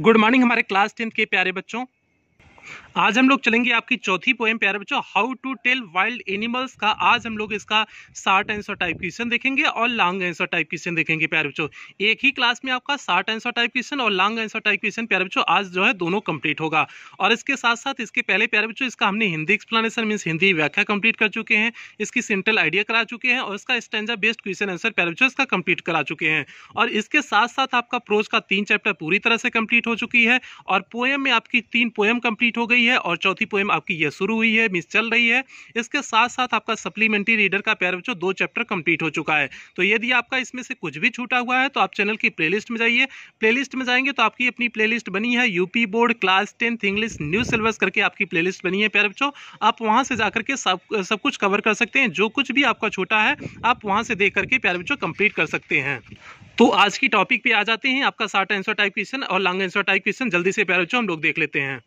Good morning हमारे class tenth के प्यारे बच्चों आज हम लोग चलेंगे आपकी चौथी पोएम प्यारे बच्चों how to tell wild animals का आज हम लोग इसका शार्ट आंसर टाइप क्वेश्चन देखेंगे और लॉन्ग आंसर टाइप क्वेश्चन देखेंगे प्यारे बच्चों एक ही क्लास में आपका शार्ट आंसर टाइप क्वेश्चन और लॉन्ग आंसर टाइप क्वेश्चन प्यारे बच्चों आज जो है दोनों कंप्लीट होगा और इसके साथ साथ इसके पहले प्यारे बच्चों इसका हमने हिंदी एक्सप्लेनेशन मीन हिंदी व्याख्या कंप्लीट कर चुके हैं इसकी सेंट्रल आइडिया करा चुके हैं और इसका स्टेंजा बेस्ड क्वेश्चन आंसर प्यारे बच्चों इसका कंप्लीट करा चुके हैं और इसके साथ साथ आपका प्रोज का तीन चैप्टर पूरी तरह से कंप्लीट हो चुकी है और पोएम में आपकी तीन पोएम कंप्लीट हो गई हुई है और चौथी पोएम आपकी ये शुरू हुई है मिस चल रही है इसके साथ साथ आपका सप्लीमेंट्री रीडर का प्यार बच्चों दो चैप्टर कंप्लीट हो चुका है तो यदि आपका इसमें से कुछ भी छूटा हुआ है तो आप चैनल की प्ले में जाइए प्ले में जाएंगे तो आपकी अपनी प्ले बनी है UP board class tenth English new syllabus करके आपकी प्ले बनी है प्यार बच्चों आप वहाँ से जाकर के सब सब कुछ कवर कर सकते हैं जो कुछ भी आपका छूटा है आप वहाँ से देख करके प्यार बच्चों कंप्लीट कर सकते हैं तो आज की टॉपिक पे आ जाते हैं आपका शार्ट आंसर टाइप क्वेश्चन और लॉन्ग आंसर टाइप क्वेश्चन जल्दी से प्यार बच्चों हम लोग देख लेते हैं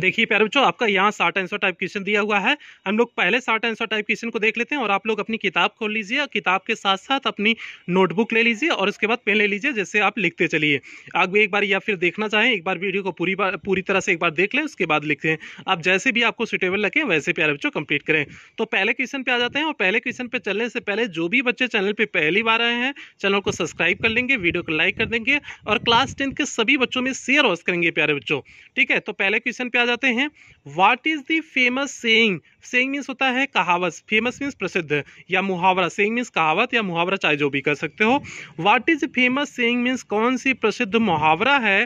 देखिए प्यारे बच्चों आपका यहाँ साठ आंसर टाइप क्वेश्चन दिया हुआ है हम लोग पहले साठ आंसर टाइप क्वेश्चन को देख लेते हैं और आप लोग अपनी किताब खोल लीजिए किताब के साथ साथ अपनी नोटबुक ले लीजिए और उसके बाद पेन ले लीजिए जैसे आप लिखते चलिए आप एक बार या फिर देखना चाहें एक बार वीडियो को पूरी बार पूरी तरह से एक बार देख लें उसके बाद लिखते हैं आप जैसे भी आपको सुटेबल लगे वैसे प्यारे बच्चों कंप्लीट करें तो पहले क्वेश्चन पे आ जाते हैं और पहले क्वेश्चन पे चलने से पहले जो भी बच्चे चैनल पर पहली बार आए हैं चैनल को सब्सक्राइब कर लेंगे वीडियो को लाइक कर देंगे और क्लास टेंथ के सभी बच्चों में शेयर वॉस करेंगे प्यारे बच्चों ठीक है तो पहले क्वेश्चन पे आ जाते हैं what is the famous saying saying means होता है कहावत फेमस मीन्स प्रसिद्ध या मुहावरा सेंग मीन्स कहावत या मुहावरा चाहे जो भी कर सकते हो what is famous saying means कौन सी प्रसिद्ध मुहावरा है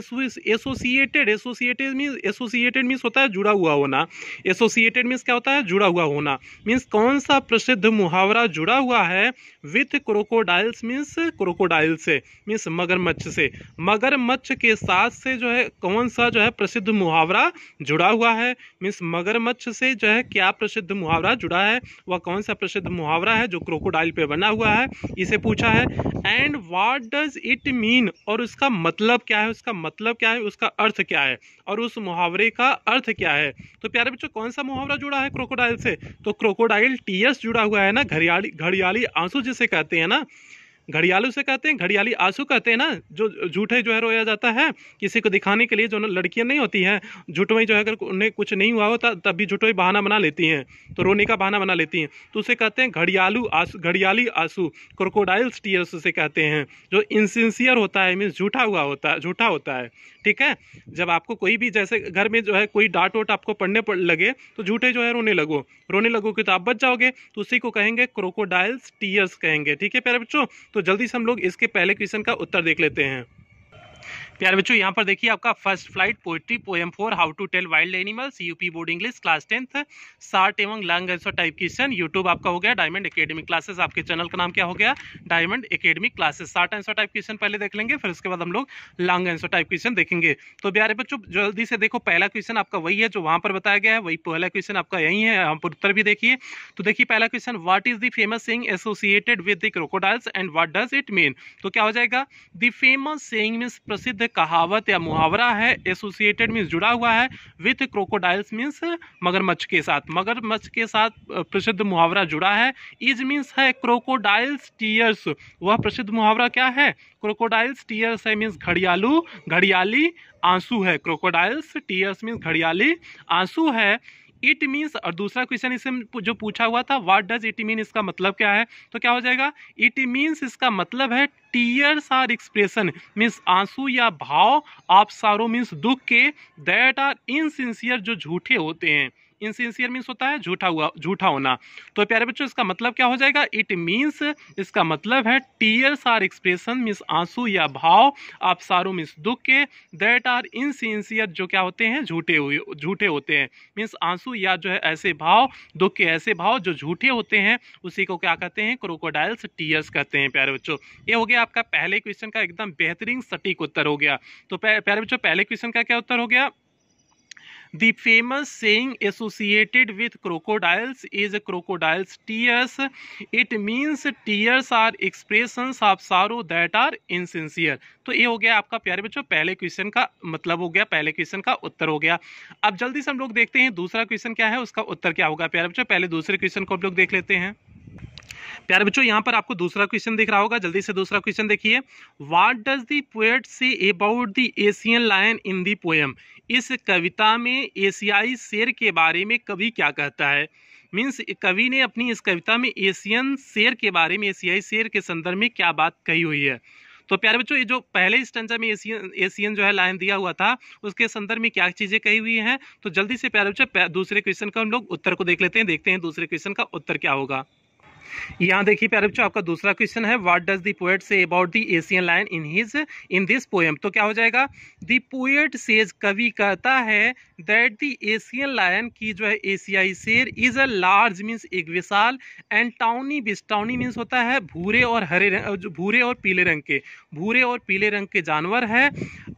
associated associated means associated means होता है जुड़ा हुआ होना एसोसिएटेड मीन्स क्या होता है जुड़ा हुआ होना मीन्स कौन सा प्रसिद्ध मुहावरा जुड़ा हुआ है विथ क्रोकोडाइल्स मीन्स क्रोकोडाइल से मीन्स मगरमच्छ से मगरमच्छ के साथ से जो है कौन सा जो है प्रसिद्ध मुहावरा मुहावरा जुड़ा हुआ है मीन्स मगरमच्छ से जो है क्या प्रसिद्ध मुहावरा जुड़ा है वह कौन सा प्रसिद्ध मुहावरा है जो क्रोकोडाइल पे बना हुआ है इसे पूछा है and what does it mean और उसका मतलब क्या है उसका मतलब क्या है उसका अर्थ क्या है और उस मुहावरे का अर्थ क्या है तो प्यारे बच्चों कौन सा मुहावरा जुड़ा है क्रोकोडाइल से तो क्रोकोडाइल टीयर्स जुड़ा हुआ है ना घड़ियाली घड़ियाली आंसू जिसे कहते हैं ना घड़ियालू से कहते हैं घड़ियाली आंसू कहते हैं ना जो झूठे जो है रोया जाता है किसी को दिखाने के लिए जो लड़कियां नहीं होती हैं झूठों जो है अगर उन्हें कुछ नहीं हुआ होता तब भी झूठों बहाना बना लेती हैं तो रोने का बहाना बना लेती हैं तो उसे कहते हैं घड़ियालू आंसू घड़ियाली आंसू क्रोकोडाइल्स टीयर्स उसे कहते हैं जो इनसिंसियर होता है मीन्स झूठा हुआ होता है झूठा होता है ठीक है जब आपको कोई भी जैसे घर में जो है कोई डांट वोट आपको पढ़ने लगे तो झूठे जो है रोने लगो रोने लगोगे तो आप बच जाओगे तो उसी को कहेंगे क्रोकोडाइल्स टीयर्स कहेंगे ठीक है प्यारे बच्चों तो जल्दी से हम लोग इसके पहले क्वेश्चन का उत्तर देख लेते हैं प्यारे बच्चों यहाँ पर देखिए आपका First Flight poetry poem four how to tell wild animals UP board English class tenth short एवं long answer type question YouTube आपका हो गया डायमंड एकेडमी क्लासेस आपके चैनल का नाम क्या हो गया Diamond Academy Classes short answer type question पहले देख लेंगे फिर उसके बाद हम लोग लॉन्ग एंसर टाइप क्वेश्चन देखेंगे तो प्यारे बच्चों जल्दी से देखो पहला क्वेश्चन आपका वही है जो वहाँ पर बताया गया है वही पहला क्वेश्चन आपका यही है यहाँ पर उत्तर भी देखिए तो देखिए पहला question what is the famous saying associated with the crocodiles and what does it mean तो क्या हो जाएगा द फेमस सिंग मीन्स प्रसिद्ध कहावत या मुहावरा है एसोसिएटेड मीन्स जुड़ा हुआ है विथ क्रोकोडाइल्स मीन्स मगरमच्छ के साथ मगरमच्छ के साथ प्रसिद्ध मुहावरा जुड़ा है इज मीन्स है क्रोकोडाइल्स टीयर्स वह प्रसिद्ध मुहावरा क्या है क्रोकोडाइल्स टीयर्स है मीन्स घड़ियालू घड़ियाली आंसू है क्रोकोडाइल्स टीयर्स मीन्स घड़ियाली आंसू है इट मीन्स और दूसरा क्वेश्चन इसमें जो पूछा हुआ था वाट डज इट मीन इसका मतलब क्या है तो क्या हो जाएगा इट मीन्स इसका मतलब है टीयर्स आर एक्सप्रेशन मीन्स आंसू या भाव आप सारो मीन्स दुख के दैट आर इनसिंसियर जो झूठे होते हैं इनसिंसियर मीन्स होता है झूठा हुआ झूठा होना तो प्यारे बच्चों इसका मतलब क्या हो जाएगा इट मीन्स इसका मतलब है टीयर्स आर एक्सप्रेशन मीन्स आंसू या भाव आप सारू मीन्स दुख के दैट आर इनसिंसियर जो क्या होते हैं झूठे हुए झूठे होते हैं मीन्स आंसू या जो है ऐसे भाव दुख के ऐसे भाव जो झूठे होते हैं उसी को क्या कहते हैं क्रोकोडाइल्स टीयर्स कहते हैं प्यारे बच्चों ये हो गया आपका पहले क्वेश्चन का एकदम बेहतरीन सटीक उत्तर हो गया तो प्यारे बच्चों पहले क्वेश्चन का क्या उत्तर हो गया The famous saying associated with crocodiles is crocodiles tears. It means tears are expressions of sorrow that are insincere. तो ये हो गया आपका प्यारे बच्चों पहले क्वेश्चन का मतलब हो गया पहले क्वेश्चन का उत्तर हो गया अब जल्दी से हम लोग देखते हैं दूसरा क्वेश्चन क्या है उसका उत्तर क्या होगा प्यारे बच्चों पहले दूसरे क्वेश्चन को हम लोग देख लेते हैं प्यारे बच्चों यहाँ पर आपको दूसरा क्वेश्चन दिख रहा होगा जल्दी से दूसरा क्वेश्चन देखिए what does the poet say about the Asian lion in the poem इस कविता में एशियाई शेर के बारे में कवि क्या कहता है मीन्स कवि ने अपनी इस कविता में एशियन शेर के बारे में एशियाई शेर के संदर्भ में क्या बात कही हुई है तो प्यारे बच्चों ये जो पहले स्टंजा में एशियन एशियन जो है लाइन दिया हुआ था उसके संदर्भ में क्या चीज़ें कही हुई हैं तो जल्दी से प्यारे बच्चों दूसरे क्वेश्चन का हम लोग उत्तर को देख लेते हैं देखते हैं दूसरे क्वेश्चन का उत्तर क्या होगा यहाँ देखिए प्यारे बच्चों आपका दूसरा क्वेश्चन है what does the poet say about the Asian lion in his in this poem तो क्या हो जाएगा दी पोएट सेज कवि कहता है दैट दी एशियन लाइन की जो है एशियाई शेर इज अ लार्ज मीन्स एक विशाल एंड टाउनी बिस्टाउनी मीन्स होता है भूरे और हरे रंग भूरे और पीले रंग के भूरे और पीले रंग के जानवर है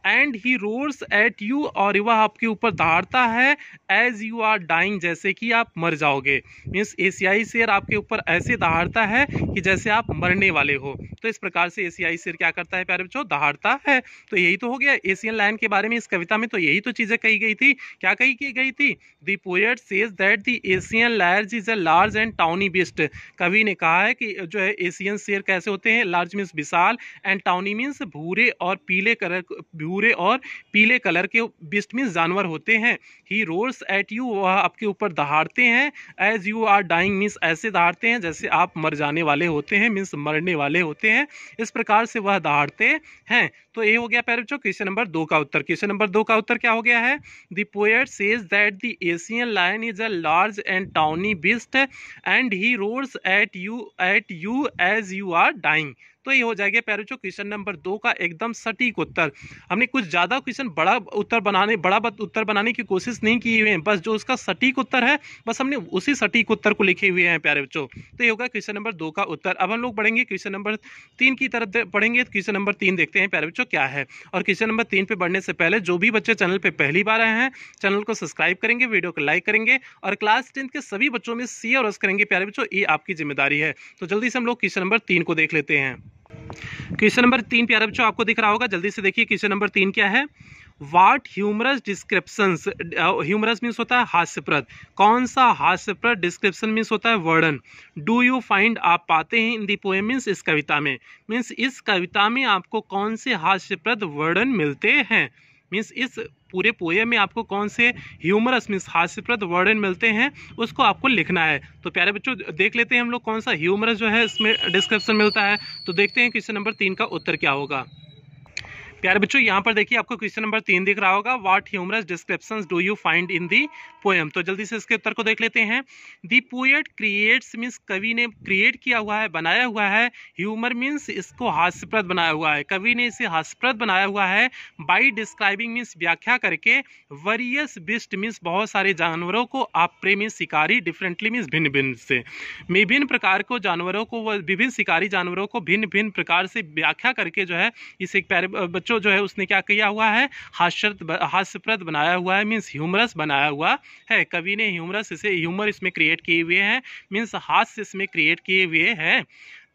and he roars at you और वह आपके ऊपर दहाड़ता है एज यू आर डाइंग जैसे कि आप मर जाओगे मीन्स एशियाई शेर आपके ऊपर ऐसे दहाड़ता है कि जैसे आप मरने वाले हो तो इस प्रकार से एशियाई सिर क्या करता है प्यारे बच्चों दहाड़ता है तो यही तो हो गया एशियन लाइन के बारे में इस कविता में तो यही तो चीज़ें कही गई थी क्या कही की गई थी the poet says that the Asian lions is a large and tawny beast कवि ने कहा है कि जो है एशियन शेर कैसे होते हैं लार्ज मीन्स विशाल एंड टाउनी मीन्स भूरे और पीले कलर भूरे और पीले कलर के बिस्ट मीन्स जानवर होते हैं ही रोल्स एट यू वह आपके ऊपर दहाड़ते हैं as you are dying means ऐसे दहाड़ते हैं जैसे से आप मर जाने वाले होते हैं मीन्स मरने वाले होते हैं इस प्रकार से वह दहाड़ते हैं तो ये हो गया पैर बच्चों क्वेश्चन नंबर दो का उत्तर क्वेश्चन नंबर दो का उत्तर क्या हो गया है the poet says that the Asian lion is a large and tawny beast and he roars at you at you as you are dying तो ये हो जाएगा पैरोचो क्वेश्चन नंबर दो का एकदम सटीक उत्तर हमने कुछ ज़्यादा क्वेश्चन बड़ा उत्तर बनाने बड़ा उत्तर बनाने की कोशिश नहीं की हुई है बस जो उसका सटीक उत्तर है बस हमने उसी सटीक उत्तर को लिखे हुए हैं प्यारे बच्चों तो ये होगा क्वेश्चन नंबर दो का उत्तर अब हम लोग पढ़ेंगे क्वेश्चन नंबर तीन की तरफ पढ़ेंगे क्वेश्चन नंबर तीन देखते हैं प्यारे बच्चों क्या है और क्वेश्चन नंबर तीन पे बढ़ने से पहले जो भी बच्चे चैनल पर पहली बार आए हैं चैनल को सब्सक्राइब करेंगे वीडियो को लाइक करेंगे और क्लास टेंथ के सभी बच्चों में सी और एस करेंगे प्यारे बच्चों ये आपकी जिम्मेदारी है तो जल्दी से हम लोग क्वेश्चन नंबर तीन को देख लेते हैं क्वेश्चन नंबर तीन प्यारे बच्चों आपको दिख रहा होगा जल्दी से देखिए क्वेश्चन नंबर तीन क्या है what humorous description humorous means होता है हास्यप्रद कौन सा हास्यप्रद डिस्क्रिप्शन मीन्स होता है वर्णन डू यू फाइंड आप पाते हैं इन दी पोएम मीन्स इस कविता में मीन्स इस कविता में आपको कौन से हास्यप्रद वर्णन मिलते हैं मीन्स इस पूरे पोएम में आपको कौन से ह्यूमरस मीन्स हास्यप्रद वर्डन मिलते हैं उसको आपको लिखना है तो प्यारे बच्चों देख लेते हैं हम लोग कौन सा ह्यूमरस जो है इसमें डिस्क्रिप्शन मिलता है तो देखते हैं क्वेश्चन नंबर तीन का उत्तर क्या होगा प्यारे बच्चों यहाँ पर देखिए आपको क्वेश्चन नंबर तीन दिख रहा होगा what humorous description do you find in the poem तो जल्दी से इसके उत्तर को देख लेते हैं दी पोएट क्रिएट्स मीन्स कवि ने क्रिएट किया हुआ है बनाया हुआ है ह्यूमर मीन्स इसको हास्यप्रद बनाया हुआ है कवि ने इसे हास्यप्रद बनाया हुआ है बाई डिस्क्राइबिंग मीन्स व्याख्या करके वरियस बिस्ट मीन्स बहुत सारे जानवरों को आप प्रेमी शिकारी डिफरेंटली मीन्स भिन्न भिन्न से विभिन्न प्रकार को जानवरों को विभिन्न शिकारी जानवरों को भिन्न भिन्न प्रकार से व्याख्या करके जो है इसे प्यारे पंचों जो है उसने क्या किया हुआ है हास्यप्रद हास्यप्रद बनाया हुआ है मीन्स ह्यूमरस बनाया हुआ है कवि ने ह्यूमरस इसे ह्यूमर इसमें क्रिएट किए हुए हैं मीन्स हास्य इसमें क्रिएट किए हुए हैं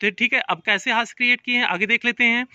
तो ठीक है अब कैसे हास्य क्रिएट किए हैं आगे देख लेते हैं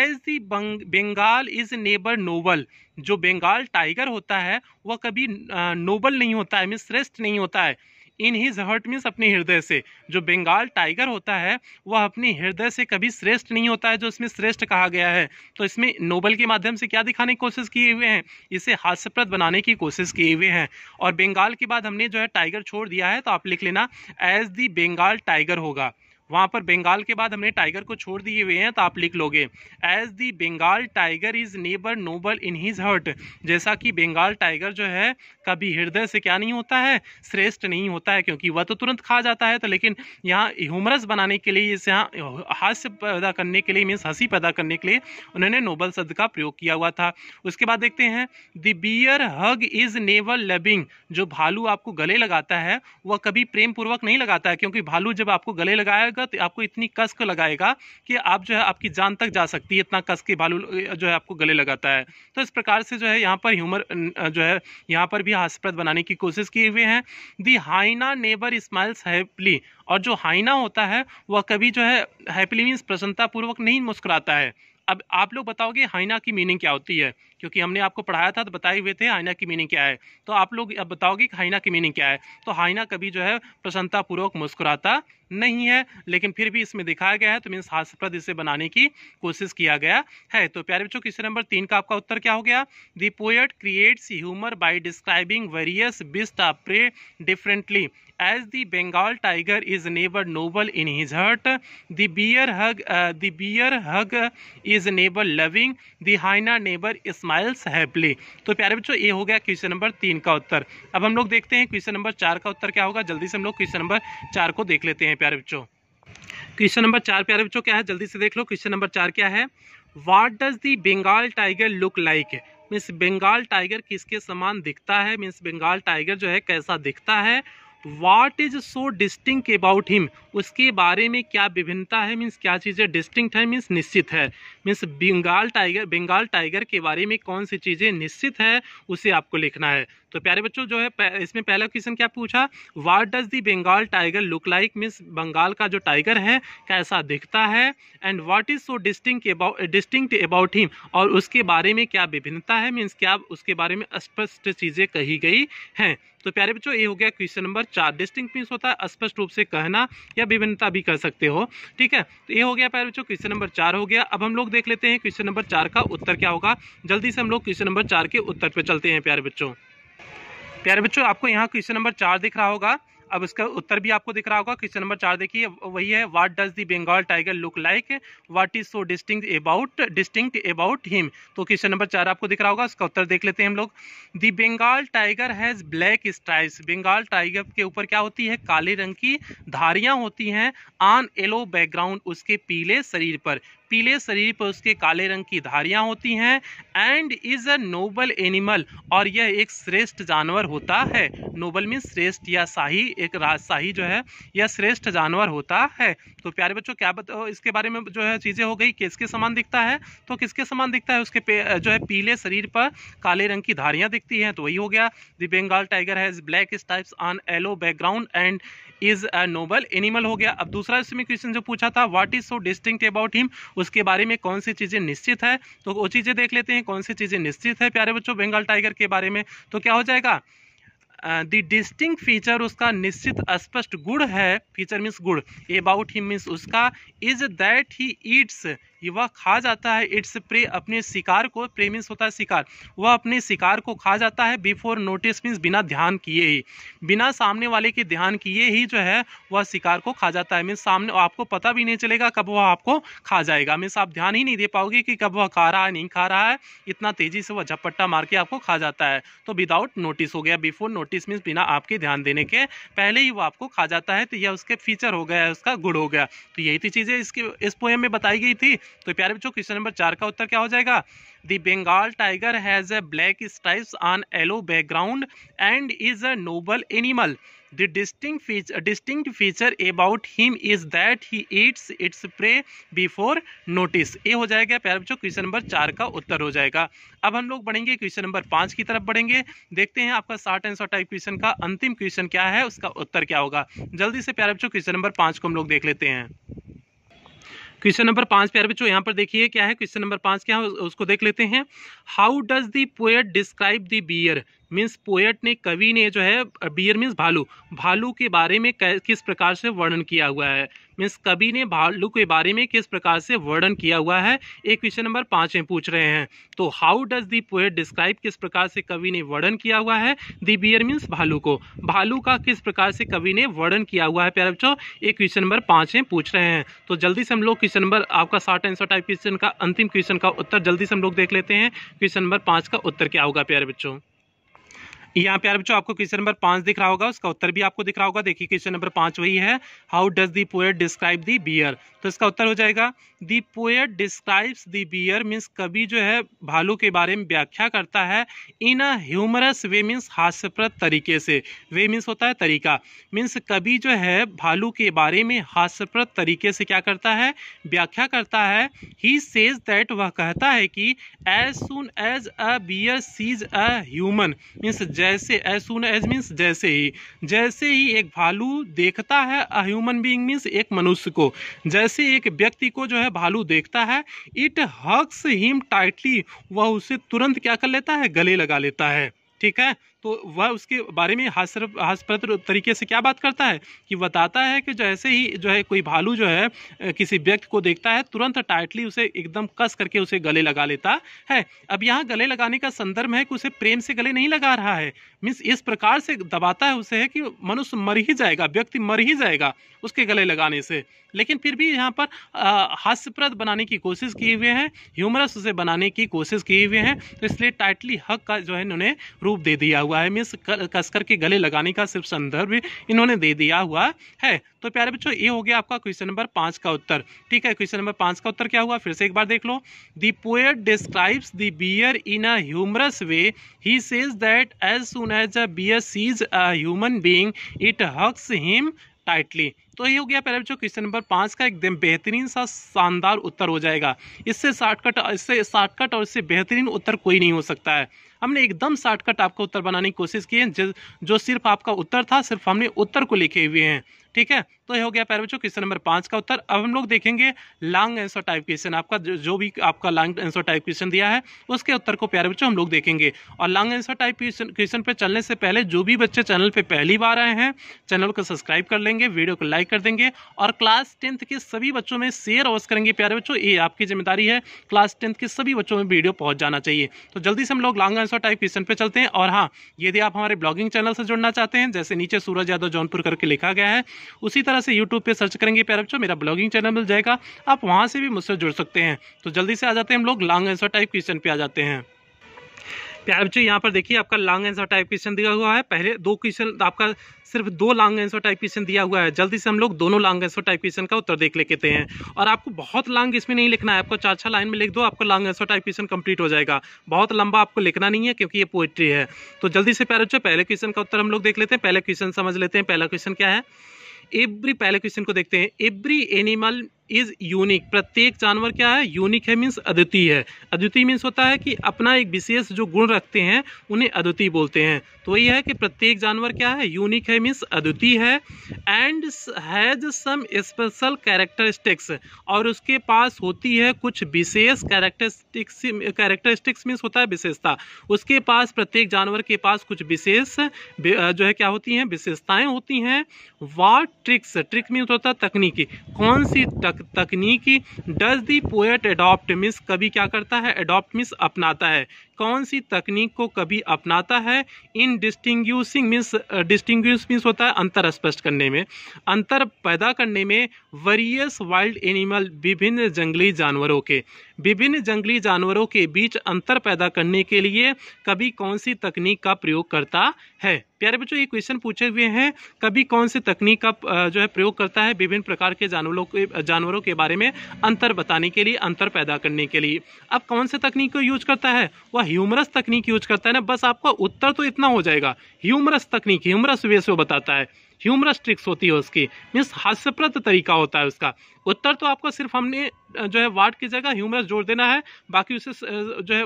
as the Bengal is never noble जो बंगाल टाइगर होता है वह कभी नोबल नहीं होता है मीन श्रेष्ठ नहीं होता है इन हीज हर्ट मीन्स अपने हृदय से जो बंगाल टाइगर होता है वह अपने हृदय से कभी श्रेष्ठ नहीं होता है जो इसमें श्रेष्ठ कहा गया है तो इसमें नोबल के माध्यम से क्या दिखाने की कोशिश किए हुए हैं इसे हास्यप्रद बनाने की कोशिश किए हुए हैं और बंगाल के बाद हमने जो है टाइगर छोड़ दिया है तो आप लिख लेना एज दी बंगाल टाइगर होगा वहाँ पर बंगाल के बाद हमने टाइगर को छोड़ दिए हुए हैं तो आप लिख लोगे as the Bengal tiger is never noble in his heart जैसा कि बंगाल टाइगर जो है कभी हृदय से क्या नहीं होता है श्रेष्ठ नहीं होता है क्योंकि वह तो तुरंत खा जाता है तो लेकिन यहाँ ह्यूमरस बनाने के लिए इस यहाँ हास्य पैदा करने के लिए मीन्स हंसी पैदा करने के लिए उन्होंने नोबल शब्द का प्रयोग किया हुआ था उसके बाद देखते हैं the bear hug is never loving जो भालू आपको गले लगाता है वह कभी प्रेम पूर्वक नहीं लगाता है क्योंकि भालू जब आपको गले लगाएगा आपका तो आपको इतनी कस्क लगाएगा कि आप जो है आपकी जान तक जा सकती है इतना कस्क के बालू जो है आपको गले लगाता है तो इस प्रकार से जो है यहाँ पर ह्यूमर जो है यहाँ पर भी हास्यप्रद बनाने की कोशिश किए हुए हैं the hyena never smiles happily और जो हाइना होता है वह कभी जो है हैप्पली मीन्स प्रसन्नतापूर्वक नहीं मुस्कुराता है अब आप लोग बताओगे हाइना की मीनिंग क्या होती है क्योंकि हमने आपको पढ़ाया था तो बताए हुए थे हाइना की मीनिंग क्या है तो आप लोग अब बताओगे कि हाइना की मीनिंग क्या है तो हाइना कभी जो है प्रसन्नतापूर्वक मुस्कुराता नहीं है लेकिन फिर भी इसमें दिखाया गया है तो मीन्स हास्यप्रद इसे बनाने की कोशिश किया गया है तो प्यारे बच्चों क्वेश्चन नंबर तीन का आपका उत्तर क्या हो गया the poet creates humour by describing various beast of prey differently as the bengal tiger is never noble in his heart the bear hug uh, the bear hug is never loving the hyena never smiles happily तो प्यारे बच्चों ये हो गया question number तीन का उत्तर अब हम लोग देखते हैं क्वेश्चन नंबर चार का उत्तर क्या होगा जल्दी से हम लोग क्वेश्चन नंबर चार को देख लेते हैं प्यारे बच्चों क्वेश्चन नंबर चार प्यारे बच्चों क्या है जल्दी से देख लो क्वेश्चन नंबर चार क्या है what does the Bengal tiger look like means Bengal tiger किसके समान दिखता है मीन्स बंगाल टाइगर जो है कैसा दिखता है what is so distinct about him उसके बारे में क्या विभिन्नता है मीन्स क्या चीज़ें डिस्टिंक्ट है मीन्स निश्चित है means Bengal tiger Bengal tiger के बारे में कौन सी चीज़ें निश्चित है उसे आपको लिखना है तो प्यारे बच्चों जो है इसमें पहला क्वेश्चन क्या पूछा what does the Bengal tiger look like means Bengal का जो टाइगर है कैसा दिखता है and what is so distinct distinct about him और उसके बारे में क्या विभिन्नता है मीन्स क्या उसके बारे में स्पष्ट चीज़ें कही गई हैं तो प्यारे बच्चों ये हो गया क्वेश्चन नंबर चार डिस्टिंग मीन्स होता है स्पष्ट रूप से कहना या विभिन्नता भी कर सकते हो ठीक है तो ये हो गया प्यारे बच्चों क्वेश्चन नंबर चार हो गया अब हम लोग देख लेते हैं क्वेश्चन नंबर चार का उत्तर क्या होगा जल्दी से हम लोग क्वेश्चन नंबर चार के उत्तर पर चलते हैं प्यारे बच्चों प्यारे बच्चों आपको यहाँ क्वेश्चन नंबर चार दिख रहा होगा अब इसका उत्तर भी आपको दिख रहा होगा क्वेश्चन नंबर चार देखिए वही है what does the Bengal tiger look like what is so distinct about distinct about him तो क्वेश्चन नंबर चार आपको दिख रहा होगा इसका उत्तर देख लेते हैं हम लोग the Bengal tiger has black stripes Bengal tiger के ऊपर क्या होती है काले रंग की धारियां होती हैं ऑन येलो बैकग्राउंड उसके पीले शरीर पर पीले शरीर पर उसके काले रंग की धारियां होती हैं and is a noble animal और यह एक श्रेष्ठ जानवर होता है नोबल मीन श्रेष्ठ या शाही एक राजशाही जो है यह श्रेष्ठ जानवर होता है तो प्यारे बच्चों क्या बताओ इसके बारे में जो है चीज़ें हो गई किसके समान दिखता है तो किसके समान दिखता है उसके जो है पीले शरीर पर काले रंग की धारियां दिखती हैं तो वही हो गया the Bengal tiger has black stripes on yellow background and is a noble animal हो गया अब दूसरा इसमें क्वेश्चन जो पूछा था what is so distinct about him उसके बारे में कौन सी चीज़ें निश्चित है तो वो चीज़ें देख लेते हैं कौन सी चीज़ें निश्चित है प्यारे बच्चों बंगाल टाइगर के बारे में तो क्या हो जाएगा द डिस्टिंग फीचर उसका निश्चित स्पष्ट गुड़ है फीचर मीन्स गुड़ अबाउट ही मीन्स उसका इज दैट ही ईट्स वह खा जाता है इट्स प्रे अपने शिकार को प्रे मीन्स होता है शिकार वह अपने शिकार को खा जाता है बिफोर नोटिस मीन्स बिना ध्यान किए ही बिना सामने वाले के ध्यान किए ही जो है वह शिकार को खा जाता है मीन्स सामने आपको पता भी नहीं चलेगा कब वह आपको खा जाएगा मीन्स आप ध्यान ही नहीं दे पाओगे कि कब वह खा रहा है नहीं खा रहा है इतना तेजी से वह झपट्टा मार के आपको खा जाता है तो विदाउट नोटिस हो गया बिफोर नोटिस मीन्स बिना आपके ध्यान देने के पहले ही वह आपको खा जाता है तो यह उसके फीचर हो गया है उसका गुड़ हो गया तो यही थी चीज़ें इसके इस पोएम में बताई गई थी तो प्यारे बच्चों क्वेश्चन नंबर चार का उत्तर क्या हो जाएगा the Bengal tiger has a black stripes on yellow background and is a noble animal the distinguishing feature, feature about him is that he eats its prey before notice ये हो जाएगा प्यारे बच्चों क्वेश्चन नंबर चार का उत्तर हो जाएगा अब हम लोग बढ़ेंगे क्वेश्चन नंबर पांच की तरफ बढ़ेंगे देखते हैं आपका शॉर्ट एंड टाइप क्वेश्चन का अंतिम क्वेश्चन क्या है उसका उत्तर क्या होगा जल्दी से प्यारे बच्चों क्वेश्चन नंबर पांच को हम लोग देख लेते हैं क्वेश्चन नंबर पांच प्यार बच्चों यहाँ पर देखिए क्या है क्वेश्चन नंबर पांच क्या है उसको देख लेते हैं how does the poet describe the bear means poet ने कवि ने जो है बियर मीन्स भालू भालू के बारे में किस प्रकार से वर्णन किया हुआ है मीन्स कवि ने भालू के बारे में किस प्रकार से वर्णन किया हुआ है एक क्वेश्चन नंबर पाँच में पूछ रहे हैं तो how does the poet describe किस प्रकार से कवि ने वर्णन किया हुआ है दी बियर मीन्स भालू को भालू का किस प्रकार से कवि ने वर्णन किया हुआ है प्यारे बच्चों एक क्वेश्चन नंबर पाँच में पूछ रहे हैं तो जल्दी से हम लोग क्वेश्चन नंबर आपका शॉर्ट आंसर टाइप क्वेश्चन का अंतिम क्वेश्चन का उत्तर जल्दी से हम लोग देख लेते हैं क्वेश्चन नंबर पाँच का उत्तर क्या होगा प्यारे बच्चों यहाँ पे बच्चों आपको क्वेश्चन नंबर पांच दिख रहा होगा उसका उत्तर भी आपको दिख रहा होगा देखिए क्वेश्चन नंबर पांच वही है how does the poet describe the bear तो इसका उत्तर हो जाएगा the poet describes the bear means कवि जो है भालू के बारे में व्याख्या करता है इन अ ह्यूमरस वे मीन्स हास्यप्रद तरीके से वे मीन्स होता है तरीका मीन्स कवि जो है भालू के बारे में हास्यप्रद तरीके से क्या करता है व्याख्या करता है ही सेज दैट वह कहता है कि as soon as a bear sees a human means जैसे एज सुन एज मीन्स जैसे ही जैसे ही एक भालू देखता है अ ह्यूमन बींग मीन्स एक मनुष्य को जैसे एक व्यक्ति को जो है भालू देखता है इट हक्स हिम टाइटली वह उसे तुरंत क्या कर लेता है गले लगा लेता है ठीक है तो वह उसके बारे में हास्य हास्यप्रद तरीके से क्या बात करता है कि बताता है कि जैसे ही जो है कोई भालू जो है किसी व्यक्ति को देखता है तुरंत टाइटली उसे एकदम कस करके उसे गले लगा लेता है अब यहाँ गले लगाने का संदर्भ है कि उसे प्रेम से गले नहीं लगा रहा है मीन्स इस प्रकार से दबाता है उसे है कि मनुष्य मर ही जाएगा व्यक्ति मर ही जाएगा उसके गले लगाने से लेकिन फिर भी यहाँ पर हास्यप्रद बनाने की कोशिश किए हुए हैं ह्यूमरस उसे बनाने की कोशिश किए हुए हैं तो इसलिए टाइटली हक का जो है उन्होंने रूप दे दिया हुआ हुआ है मीन्स कसकर के गले लगाने का सिर्फ संदर्भ इन्होंने दे दिया हुआ है तो प्यारे बच्चों ये हो गया आपका क्वेश्चन नंबर पाँच का उत्तर ठीक है क्वेश्चन नंबर पाँच का उत्तर क्या हुआ फिर से एक बार देख लो the poet describes the bear in a humorous way he says that as soon as a bear sees a human being it hugs him tightly तो ये हो गया पहले बच्चों क्वेश्चन नंबर पाँच का एकदम बेहतरीन सा शानदार उत्तर हो जाएगा इससे शॉर्टकट इससे शॉर्टकट और इससे बेहतरीन उत्तर कोई नहीं हो सकता है हमने एकदम शॉर्टकट आपका उत्तर बनाने की कोशिश की है जो सिर्फ आपका उत्तर था सिर्फ हमने उत्तर को लिखे हुए हैं ठीक है तो ये हो गया प्यारे बच्चों क्वेश्चन नंबर पांच का उत्तर अब हम लोग देखेंगे लॉन्ग आंसर टाइप क्वेश्चन आपका जो भी आपका लॉन्ग आंसर टाइप क्वेश्चन दिया है उसके उत्तर को प्यारे बच्चों हम लोग देखेंगे और लॉन्ग आंसर टाइप क्वेश्चन पे चलने से पहले जो भी बच्चे चैनल पे पहली बार आए हैं चैनल को सब्सक्राइब कर लेंगे वीडियो को लाइक कर देंगे और क्लास टेंथ के सभी बच्चों में शेयर अवश्य करेंगे प्यारे बच्चों ये आपकी जिम्मेदारी है क्लास टेंथ के सभी बच्चों में वीडियो पहुंच जाना चाहिए तो जल्दी से हम लोग लॉन्ग आंसर टाइप क्वेश्चन पे चलते हैं और हाँ यदि आप हमारे ब्लॉगिंग चैनल से जुड़ना चाहते हैं जैसे नीचे सूरज यादव जौनपुर करके लिखा गया है उसी तरह से यूट्यूब पर सर्च करेंगे प्यारे बच्चों मेरा ब्लॉगिंग चैनल मिल जाएगा आप वहाँ से भी मुझसे जुड़ सकते हैं तो जल्दी से आ जाते हैं हम लोग लॉन्ग आंसर टाइप क्वेश्चन पर आ जाते हैं प्यारे बच्चों यहाँ पर देखिए आपका लॉन्ग आंसर टाइप क्वेश्चन दिया हुआ है पहले दो क्वेश्चन आपका सिर्फ दो लॉन्ग आंसर टाइप क्वेश्चन दिया हुआ है जल्दी से हम लोग दोनों लॉन्ग आंसर टाइप क्वेश्चन का उत्तर देख लेते हैं और आपको बहुत लॉन्ग इसमें नहीं लिखना है आपको चार छः लाइन में लिख दो आपका long answer type question complete हो जाएगा बहुत लंबा आपको लिखना नहीं है क्योंकि ये पोएट्री है तो जल्दी से प्यारे बच्चों पहले क्वेश्चन का उत्तर हम लोग देख लेते हैं पहले क्वेश्चन समझ लेते हैं पहला क्वेश्चन क्या है एवरी पहले क्वेश्चन को देखते हैं एवरी एनिमल इज़ यूनिक प्रत्येक जानवर क्या है यूनिक है मीन्स अद्वितीय है अद्वितीय मीन्स होता है कि अपना एक विशेष जो गुण रखते हैं उन्हें अद्वितीय बोलते हैं तो वही है कि प्रत्येक जानवर क्या है यूनिक है मीन्स अद्वितीय है and has some special characteristics और उसके पास होती है कुछ विशेष कैरेक्टरिस्टिक्स कैरेक्टरिस्टिक्स मीन्स होता है विशेषता उसके पास प्रत्येक जानवर के पास कुछ विशेष जो है क्या होती हैं विशेषताएँ होती हैं वाट ट्रिक्स ट्रिक मीन्स होता है तकनीकी कौन सी तक तकनीक डज दी पोएट एडॉप्ट मिस कभी क्या करता है एडॉप्ट मिस अपनाता है कौन सी तकनीक को कभी अपनाता है in distinguishing means distinguishing means होता है अंतर स्पष्ट करने में अंतर पैदा करने में वरियस वाइल्ड एनिमल विभिन्न जंगली जानवरों के विभिन्न जंगली जानवरों के बीच अंतर पैदा करने के लिए कभी कौन सी तकनीक का प्रयोग करता है प्यारे बच्चों ये क्वेश्चन पूछे हुए हैं कभी कौन सी तकनीक का जो है प्रयोग करता है विभिन्न प्रकार के जानवरों के जानवरों के बारे में अंतर बताने के लिए अंतर पैदा करने के लिए अब कौन सी तकनीक को यूज करता है वह वह ह्यूमरस तकनीक यूज करता है ना बस आपका उत्तर तो इतना हो जाएगा ह्यूमरस तकनीक ह्यूमरस वे से बताता है ह्यूमरस ट्रिक्स होती है उसकी मीन्स हास्यप्रद तरीका होता है उसका उत्तर तो आपको सिर्फ हमने जो है वार्ड की जगह ह्यूमरस जोड़ देना है बाकी उसे जो है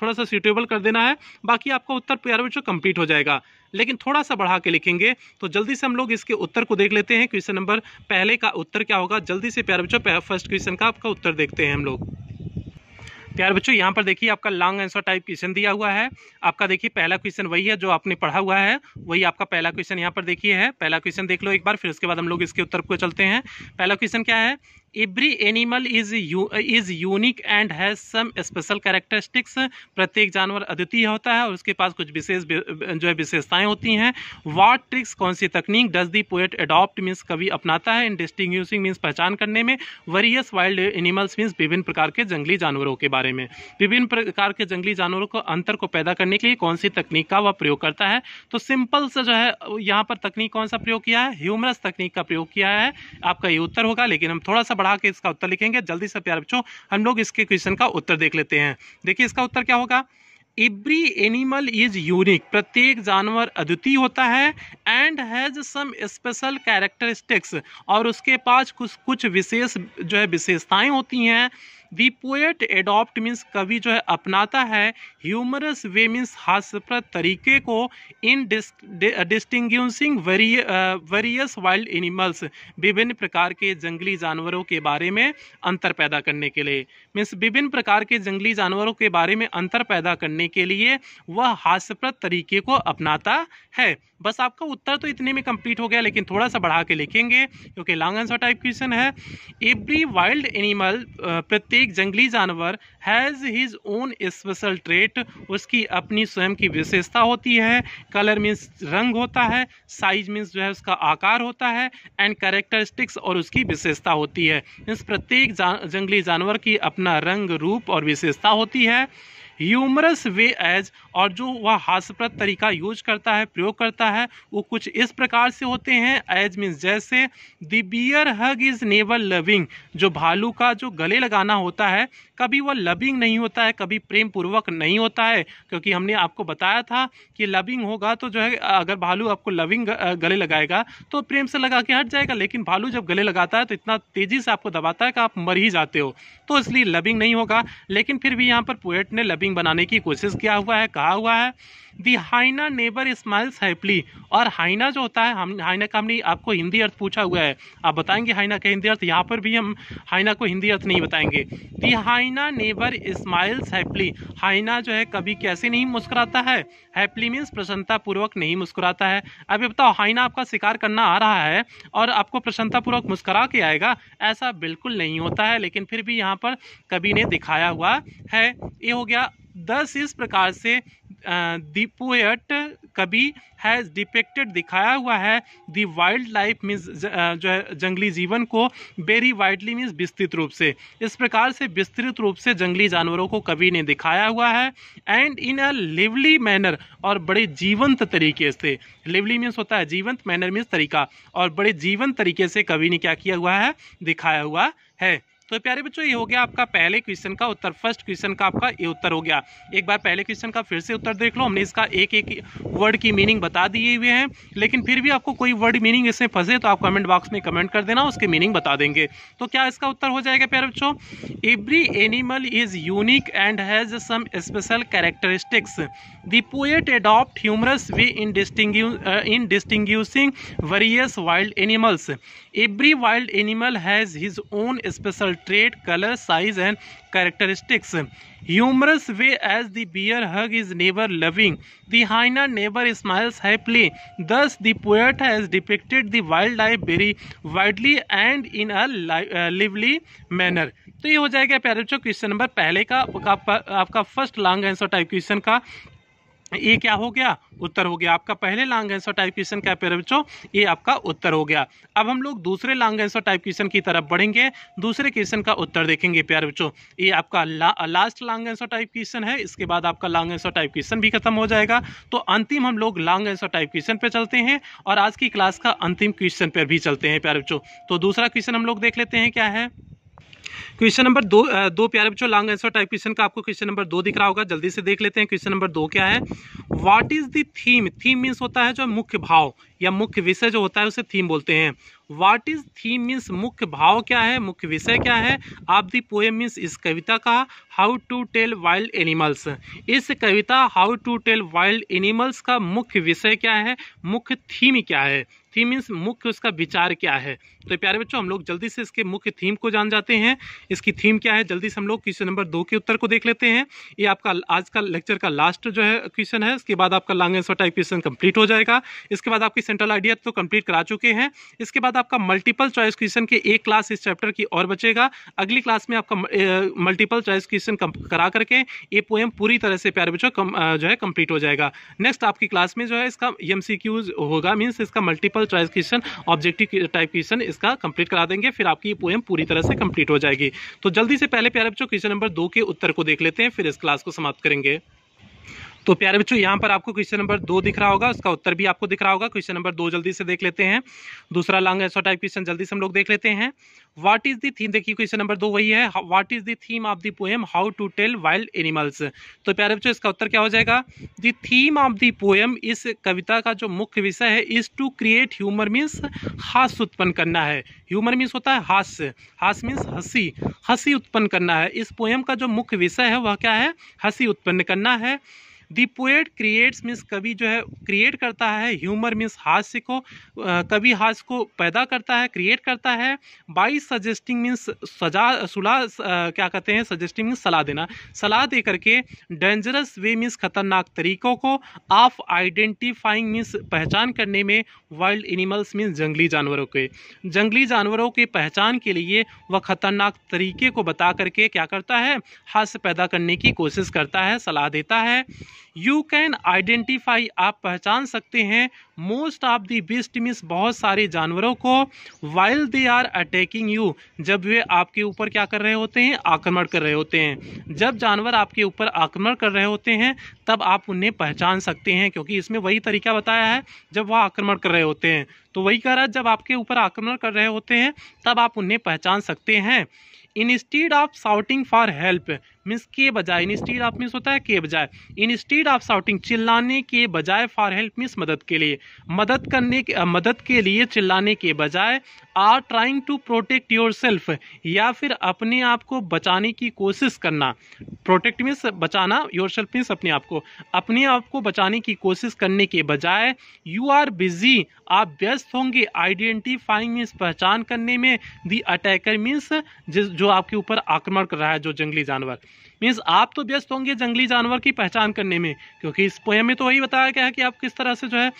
थोड़ा सा सूटेबल कर देना है बाकी आपका उत्तर पैरामीटर कंप्लीट हो जाएगा लेकिन थोड़ा सा बढ़ा के लिखेंगे तो जल्दी से हम लोग इसके उत्तर को देख लेते हैं क्वेश्चन नंबर पहले का उत्तर क्या होगा जल्दी से पैरामीटर फर्स्ट क्वेश्चन का आपका उत्तर देखते हैं हम लोग प्यार बच्चों यहाँ पर देखिए आपका लॉन्ग आंसर टाइप क्वेश्चन दिया हुआ है आपका देखिए पहला क्वेश्चन वही है जो आपने पढ़ा हुआ है वही आपका पहला क्वेश्चन यहाँ पर देखिए है पहला क्वेश्चन देख लो एक बार फिर उसके बाद हम लोग इसके उत्तर को चलते हैं पहला क्वेश्चन क्या है every animal is is unique and has some special characteristics प्रत्येक जानवर अद्वितीय होता है और उसके पास कुछ विशेष जो है विशेषताएं होती हैं वाट ट्रिक्स कौन सी तकनीक does the poet adopt means कवि अपनाता है इन डिस्टिंग मीन्स पहचान करने में वरियस वाइल्ड एनिमल्स मीन्स विभिन्न प्रकार के जंगली जानवरों के बारे में विभिन्न प्रकार के जंगली जानवरों को अंतर को पैदा करने के लिए कौन सी तकनीक का वह प्रयोग करता है तो सिंपल से जो है यहाँ पर तकनीक कौन सा प्रयोग किया है ह्यूमरस तकनीक का प्रयोग किया है आपका ये उत्तर होगा लेकिन हम थोड़ा सा बढ़ा के इसका उत्तर लिखेंगे जल्दी से प्यार बच्चों हम लोग इसके क्वेश्चन का उत्तर देख लेते हैं देखिए इसका उत्तर क्या होगा एवरी एनिमल इज यूनिक प्रत्येक जानवर अद्वितीय होता है and has some special characteristics और उसके पास कुछ कुछ विशेष जो है विशेषताएं होती हैं दी पोएट एडॉप्ट मीन्स कवि जो है अपनाता है ह्यूमरस वे मीन्स हास्यप्रद तरीके को in distinguishing various wild animals विभिन्न प्रकार के जंगली जानवरों के बारे में अंतर पैदा करने के लिए मीन्स विभिन्न प्रकार के जंगली जानवरों के बारे में अंतर पैदा करने के लिए वह हास्यप्रद तरीके को अपनाता है बस आपका उत्तर तो इतने में कंप्लीट हो गया लेकिन थोड़ा सा बढ़ा के लिखेंगे क्योंकि लॉन्ग आंसर टाइप क्वेश्चन है एवरी वाइल्ड एनिमल प्रत्येक प्रत्येक जंगली जानवर has his own special trait उसकी अपनी स्वयं की विशेषता होती है कलर मीन्स रंग होता है साइज मीन्स जो है उसका आकार होता है एंड करेक्टरिस्टिक्स और उसकी विशेषता होती है मीन्स प्रत्येक जा, जंगली जानवर की अपना रंग रूप और विशेषता होती है ह्यूमरस वे एज और जो वह हास्यप्रद तरीका यूज करता है प्रयोग करता है वो कुछ इस प्रकार से होते हैं एज मीन्स जैसे dear hug is never loving जो भालू का जो गले लगाना होता है कभी वह लविंग नहीं होता है कभी प्रेम पूर्वक नहीं होता है क्योंकि हमने आपको बताया था कि लविंग होगा तो जो है अगर भालू आपको लविंग गले लगाएगा तो प्रेम से लगा के हट जाएगा लेकिन भालू जब गले लगाता है तो इतना तेजी से आपको दबाता है कि आप मर ही जाते हो तो इसलिए लविंग नहीं होगा लेकिन फिर भी यहाँ पर पोएट ने लविंग बनाने की कोशिश किया हुआ है कहा हुआ है the hyena never smiles happily और हाइना जो होता है हम हाइना का हमने आपको हिंदी अर्थ पूछा हुआ है आप बताएंगे हाइना का हिंदी अर्थ यहाँ पर भी हम हाइना को हिंदी अर्थ नहीं बताएंगे the hyena never smiles happily hyena जो है कभी कैसे नहीं मुस्कुराता है हैप्पली मीन्स प्रसन्नतापूर्वक नहीं मुस्कुराता है अभी बताओ हाइना आपका शिकार करना आ रहा है और आपको प्रसन्नतापूर्वक मुस्करा के आएगा ऐसा बिल्कुल नहीं होता है लेकिन फिर भी यहाँ पर कभी ने दिखाया हुआ है ये हो गया दस इस प्रकार से दी कभी हैज़ डिपेक्टेड दिखाया हुआ है दी वाइल्ड लाइफ मीन्स जो है जंगली जीवन को वेरी वाइडली मीन्स विस्तृत रूप से इस प्रकार से विस्तृत रूप से जंगली जानवरों को कभी ने दिखाया हुआ है and in a lively manner और बड़े जीवंत तरीके से लिवली मीन्स होता है जीवंत मैनर मीन्स तरीका और बड़े जीवंत तरीके से कवि ने क्या किया हुआ है दिखाया हुआ है तो प्यारे बच्चों ये हो गया आपका पहले क्वेश्चन का उत्तर फर्स्ट क्वेश्चन का आपका ये उत्तर हो गया एक बार पहले क्वेश्चन का फिर से उत्तर देख लो हमने इसका एक एक वर्ड की मीनिंग बता दिए हुए हैं लेकिन फिर भी आपको कोई वर्ड मीनिंग इसमें फंसे तो आप कमेंट बॉक्स में कमेंट कर देना उसकी मीनिंग बता देंगे तो क्या इसका उत्तर हो जाएगा प्यारे बच्चों every animal is unique and has some special characteristics the poet adopt humorous way in distinguishing in distinguishing various wild animals every wild animal has his own special portrait colour size and characteristics humorous way as the bear hug is never loving the hyena never smiles happily thus the poet has depicted the wild life very widely and in a lively manner तो ये हो जाएगा प्यारे बच्चों question number पहले का आपका first long answer type question का ए तो क्या हो गया उत्तर हो गया आपका पहले लॉन्ग आंसर टाइप क्वेश्चन क्या प्यारे बच्चों ये आपका उत्तर हो गया अब हम लोग दूसरे लॉन्ग आंसर टाइप क्वेश्चन की तरफ बढ़ेंगे दूसरे क्वेश्चन का उत्तर देखेंगे प्यार बच्चों ये आपका ला, last long answer type question है इसके बाद आपका लॉन्ग आंसर टाइप क्वेश्चन भी खत्म हो जाएगा तो अंतिम हम लोग लॉन्ग आंसर टाइप क्वेश्चन पर चलते हैं और आज की क्लास का अंतिम क्वेश्चन पर भी चलते हैं प्यार बच्चों तो दूसरा क्वेश्चन हम लोग देख लेते हैं क्या है क्वेश्चन नंबर दो दो प्यारे बच्चों लॉन्ग आंसर टाइप क्वेश्चन का आपको क्वेश्चन नंबर दो दिख रहा होगा जल्दी से देख लेते हैं क्वेश्चन नंबर दो क्या है what is the theme theme means होता है जो मुख्य भाव या मुख्य विषय जो होता है उसे थीम बोलते हैं व्हाट इज थीम मींस मुख्य भाव क्या है मुख्य विषय क्या है आप दी पोएम मींस इस कविता का how to tell wild animals इस कविता how to tell wild animals का मुख्य विषय क्या है मुख्य थीम क्या है थीम मीन्स मुख्य उसका विचार क्या है तो प्यारे बच्चों हम लोग जल्दी से इसके मुख्य थीम को जान जाते हैं इसकी थीम क्या है जल्दी से हम लोग क्वेश्चन नंबर दो के उत्तर को देख लेते हैं ये आपका आज का लेक्चर का लास्ट जो है क्वेश्चन है इसके बाद आपका long answer type question complete हो जाएगा इसके बाद आपकी सेंट्रल आइडिया तो कंप्लीट करा चुके हैं इसके बाद आपका मल्टीपल चॉइस क्वेश्चन के एक क्लास इस चैप्टर की और बचेगा अगली क्लास में आपका मल्टीपल चॉइस क्वेश्चन करा करके ये पोएम पूरी तरह से प्यारे बच्चों जो है कंप्लीट हो जाएगा नेक्स्ट आपकी क्लास में जो है इसका एम होगा मीन्स इसका multiple choice question objective type question इसका कंप्लीट करा देंगे फिर आपकी पोएम पूरी तरह से कंप्लीट हो जाएगी तो जल्दी से पहले प्यारे बच्चों क्वेश्चन नंबर दो के उत्तर को देख लेते हैं फिर इस क्लास को समाप्त करेंगे तो प्यारे बच्चों यहाँ पर आपको क्वेश्चन नंबर दो दिख रहा होगा उसका उत्तर भी आपको दिख रहा होगा क्वेश्चन नंबर दो जल्दी से देख लेते हैं दूसरा लॉन्ग एंसर टाइप क्वेश्चन जल्दी से हम लोग देख लेते हैं व्हाट इज दी थीम देखिए क्वेश्चन नंबर दो वही है what is the theme of the poem how to tell wild animals तो प्यारे बच्चों इसका उत्तर क्या हो जाएगा the theme of the poem इस कविता का जो मुख्य विषय है is to create humour means हास्य उत्पन्न करना है ह्यूमर मीन्स होता है हास्य हास्य मीन्स हंसी हंसी उत्पन्न करना है इस पोएम का जो मुख्य विषय है वह क्या है हंसी उत्पन्न करना है दी पोएट क्रिएट्स मीन्स कवि जो है क्रिएट करता है ह्यूमर मीन्स हास्य को कवि हास्य को पैदा करता है क्रिएट करता है बाई सजेस्टिंग मीन्स सजा सुला क्या कहते हैं सजेस्टिंग मीन्स सलाह देना सलाह दे करके डेंजरस वे मीन्स खतरनाक तरीकों को ऑफ आइडेंटिफाइंग मीन्स पहचान करने में वाइल्ड एनिमल्स मीन्स जंगली जानवरों के जंगली जानवरों के पहचान के लिए वह खतरनाक तरीके को बता करके क्या करता है हास्य पैदा करने की कोशिश करता है सलाह देता है यू कैन आइडेंटिफाई आप पहचान सकते हैं most of the best means बहुत सारे जानवरों को while they are attacking you जब वे आपके ऊपर क्या कर रहे होते हैं आक्रमण कर रहे होते हैं जब जानवर आपके ऊपर आक्रमण कर रहे होते हैं तब आप उन्हें पहचान सकते हैं क्योंकि इसमें वही तरीका बताया है जब वह आक्रमण कर रहे होते हैं तो वही कह रहा है जब आपके ऊपर आक्रमण कर रहे होते हैं तब आप उन्हें पहचान सकते हैं instead of shouting for help means के बजाय इंस्टीड ऑफ मीन्स होता है के बजाय इंस्टीड ऑफ साउटिंग चिल्लाने के बजाय फॉर हेल्प मीन्स मदद के लिए मदद करने के मदद के लिए चिल्लाने के बजाय are trying to protect yourself या फिर अपने आप को बचाने की कोशिश करना प्रोटेक्ट मीन्स बचाना योर सेल्फ मीन्स अपने आप को अपने आप को बचाने की कोशिश करने के बजाय यू आर बिजी आप व्यस्त होंगे आइडेंटिफाइंग मीन्स पहचान करने में दी अटैकर मीन्स जो जो आपके ऊपर आक्रमण कर रहा है जो जंगली जानवर मीन्स आप तो व्यस्त होंगे जंगली जानवर की पहचान करने में क्योंकि इस पोएम में तो वही बताया गया है कि आप किस तरह से जो है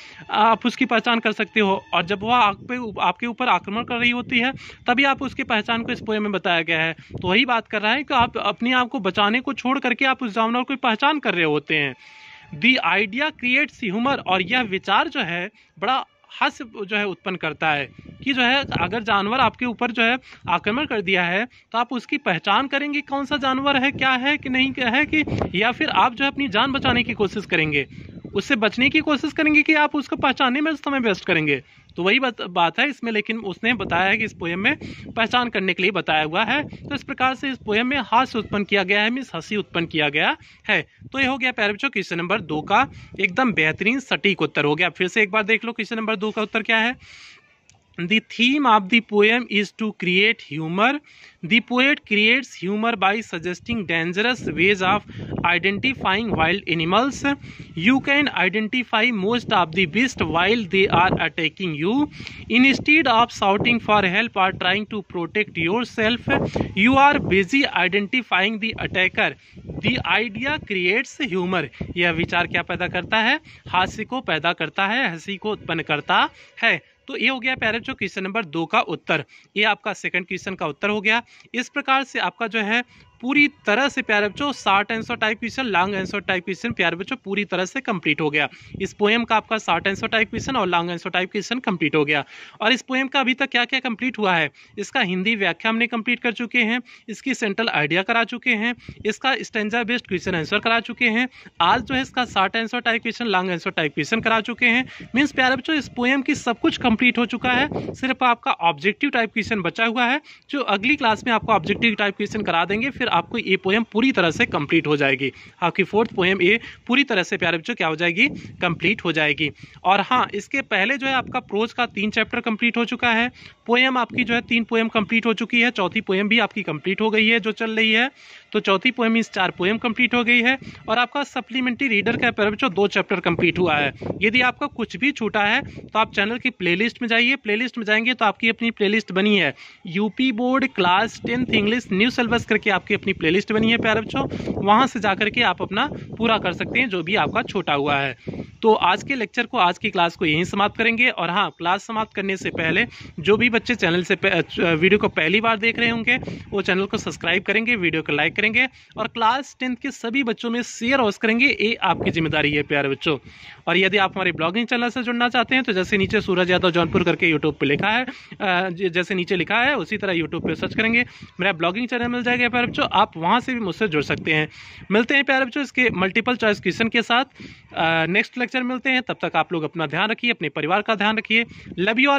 आप उसकी पहचान कर सकते हो और जब वह आप आपके ऊपर आक्रमण कर रही होती है तभी आप उसकी पहचान को इस पोएम में बताया गया है तो वही बात कर रहा है कि आप अपने आप को बचाने को छोड़ करके आप उस जानवर की पहचान कर रहे होते हैं दी आइडिया क्रिएट्स ह्यूमर और यह विचार जो है बड़ा हास्य जो है उत्पन्न करता है कि जो है अगर जानवर आपके ऊपर जो है आक्रमण कर दिया है तो आप उसकी पहचान करेंगे कौन सा जानवर है क्या है कि नहीं क्या है कि या फिर आप जो है अपनी जान बचाने की कोशिश करेंगे उससे बचने की कोशिश करेंगे कि आप उसको पहचानने में समय वेस्ट करेंगे तो वही बात बात है इसमें लेकिन उसने बताया है कि इस पोएम में पहचान करने के लिए बताया हुआ है तो इस प्रकार से इस पोएम में हास्य उत्पन्न किया गया है मीन्स हंसी उत्पन्न किया गया है तो ये हो गया प्यारे बच्चों क्वेश्चन नंबर दो का एकदम बेहतरीन सटीक उत्तर हो गया फिर से एक बार देख लो क्वेश्चन नंबर दो का उत्तर क्या है the theme of the poem is to create humor the poet creates humor by suggesting dangerous ways of identifying wild animals you can identify most of the beast while they are attacking you instead of shouting for help or trying to protect yourself you are busy identifying the attacker the idea creates humor यह विचार क्या पैदा करता है हास्य को पैदा करता है हंसी को उत्पन्न करता है तो ये हो गया प्यारे जो क्वेश्चन नंबर दो का उत्तर ये आपका सेकंड क्वेश्चन का उत्तर हो गया इस प्रकार से आपका जो है पूरी तरह से प्यारे बच्चों short answer type question long answer type question प्यारे बच्चों पूरी तरह से कंप्लीट हो गया इस पोएम का आपका शार्ट आंसर टाइप क्वेश्चन और long answer type question complete हो गया और इस पोएम का अभी तक क्या क्या कंप्लीट हुआ है इसका हिंदी व्याख्या हमने कंप्लीट कर चुके हैं इसकी सेंट्रल आइडिया करा चुके हैं इसका स्टेंजा बेस्ड क्वेश्चन आंसर करा चुके हैं आज जो है इसका short answer type question long answer type question करा चुके हैं मीन्स प्यारे बच्चों इस पोएम की सब कुछ कंप्लीट हो चुका है सिर्फ आपका ऑब्जेक्टिव टाइप क्वेश्चन बचा हुआ है जो अगली क्लास में आपको ऑब्जेक्टिव टाइप क्वेश्चन करा देंगे फिर फिर आपको ये पोएम पूरी तरह से कंप्लीट हो जाएगी आपकी फोर्थ पोएम ये पूरी तरह से प्यारे बच्चों क्या हो जाएगी कंप्लीट हो जाएगी और हाँ इसके पहले जो है आपका प्रोज का तीन चैप्टर कंप्लीट हो चुका है पोएम आपकी जो है तीन पोएम कंप्लीट हो चुकी है चौथी पोएम भी आपकी कंप्लीट हो गई है जो चल रही है तो चौथी पोएम इस चार पोएम कंप्लीट हो गई है और आपका सप्लीमेंट्री रीडर का प्यारे बच्चों दो चैप्टर कंप्लीट हुआ है यदि आपका कुछ भी छूटा है तो आप चैनल की प्ले में जाइए प्ले में जाएंगे तो आपकी अपनी प्ले बनी है UP board class tenth English new syllabus करके आपके की अपनी प्ले बनी है प्यारे बच्चों वहाँ से जा के आप अपना पूरा कर सकते हैं जो भी आपका छोटा हुआ है तो आज के लेक्चर को आज की क्लास को यहीं समाप्त करेंगे और हाँ क्लास समाप्त करने से पहले जो भी बच्चे चैनल से वीडियो को पहली बार देख रहे होंगे वो चैनल को सब्सक्राइब करेंगे वीडियो को लाइक करेंगे और क्लास टेंथ के सभी बच्चों में शेयर अवश्य करेंगे ये आपकी जिम्मेदारी है प्यारे बच्चों और यदि आप हमारे ब्लॉगिंग चैनल से जुड़ना चाहते हैं तो जैसे नीचे सूरज यादव जौनपुर करके यूट्यूब पर लिखा है जैसे नीचे लिखा है उसी तरह यूट्यूब पर सर्च करेंगे मेरा ब्लॉगिंग चैनल मिल जाएगा प्यारे बच्चों आप वहाँ से भी मुझसे जुड़ सकते हैं मिलते हैं प्यारे बच्चों इसके मल्टीपल चॉइस क्वेश्चन के साथ नेक्स्ट लेक्चर मिलते हैं तब तक आप लोग अपना ध्यान रखिए अपने परिवार का ध्यान रखिए लव यू